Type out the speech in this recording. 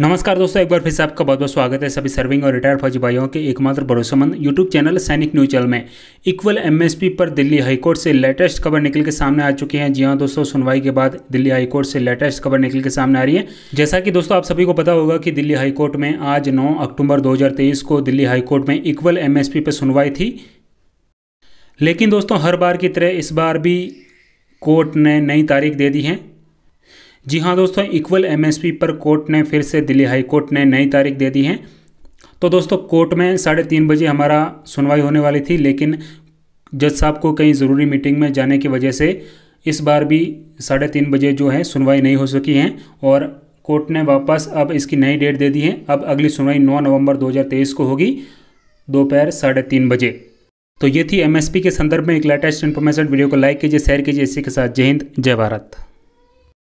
नमस्कार दोस्तों एक बार फिर से आपका बहुत बहुत स्वागत है सभी सर्विंग और रिटायर्ड फौजी भाइयों के एकमात्र भरोसेमंद यूट्यूब चैनल सैनिक न्यूज चैनल में इक्वल एमएसपी पर दिल्ली हाईकोर्ट से लेटेस्ट खबर निकल के सामने आ चुकी है जी हाँ दोस्तों सुनवाई के बाद दिल्ली हाईकोर्ट से लेटेस्ट खबर निकल के सामने आ रही है जैसा कि दोस्तों आप सभी को पता होगा कि दिल्ली हाईकोर्ट में आज नौ अक्टूबर दो को दिल्ली हाईकोर्ट में इक्वल एम पर सुनवाई थी लेकिन दोस्तों हर बार की तरह इस बार भी कोर्ट ने नई तारीख दे दी है जी हाँ दोस्तों इक्वल एमएसपी पर कोर्ट ने फिर से दिल्ली हाई कोर्ट ने नई तारीख दे दी है तो दोस्तों कोर्ट में साढ़े तीन बजे हमारा सुनवाई होने वाली थी लेकिन जज साहब को कहीं ज़रूरी मीटिंग में जाने की वजह से इस बार भी साढ़े तीन बजे जो है सुनवाई नहीं हो सकी है और कोर्ट ने वापस अब इसकी नई डेट दे दी है अब अगली सुनवाई 9 नवंबर 2023 को होगी दोपहर साढ़े तीन बजे तो ये थी एमएसपी के संदर्भ में एक लेटेस्ट इन्फॉर्मेशन वीडियो को लाइक कीजिए शेयर कीजिए इसी के साथ जय हिंद जय भारत